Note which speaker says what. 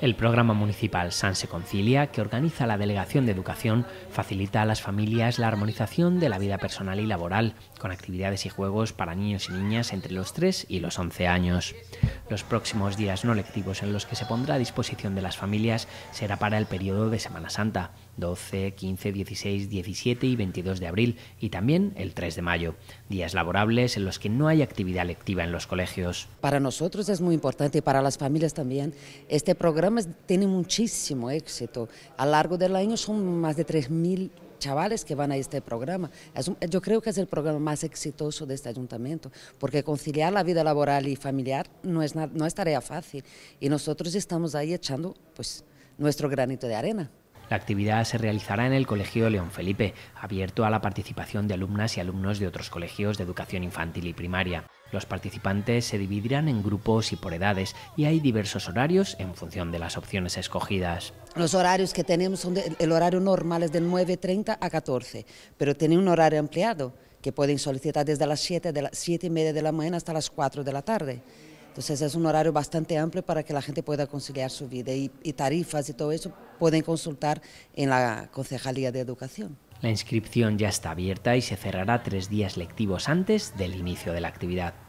Speaker 1: El programa municipal Sanse Concilia, que organiza la Delegación de Educación, facilita a las familias la armonización de la vida personal y laboral, con actividades y juegos para niños y niñas entre los 3 y los 11 años. Los próximos días no lectivos en los que se pondrá a disposición de las familias será para el periodo de Semana Santa, 12, 15, 16, 17 y 22 de abril, y también el 3 de mayo, días laborables en los que no hay actividad lectiva en los colegios.
Speaker 2: Para nosotros es muy importante y para las familias también. Este programa tiene muchísimo éxito. A lo largo del año son más de 3.000 chavales que van a este programa. yo creo que es el programa más exitoso de este ayuntamiento, porque conciliar la vida laboral y familiar no es, no es tarea fácil y nosotros estamos ahí echando pues, nuestro granito de arena.
Speaker 1: La actividad se realizará en el Colegio León Felipe, abierto a la participación de alumnas y alumnos de otros colegios de educación infantil y primaria. Los participantes se dividirán en grupos y por edades y hay diversos horarios en función de las opciones escogidas.
Speaker 2: Los horarios que tenemos son el horario normal es de 9.30 a 14, pero tiene un horario ampliado que pueden solicitar desde las 7, de la, y media de la mañana hasta las 4 de la tarde. Entonces es un horario bastante amplio para que la gente pueda conciliar su vida y tarifas y todo eso pueden consultar en la Concejalía de Educación.
Speaker 1: La inscripción ya está abierta y se cerrará tres días lectivos antes del inicio de la actividad.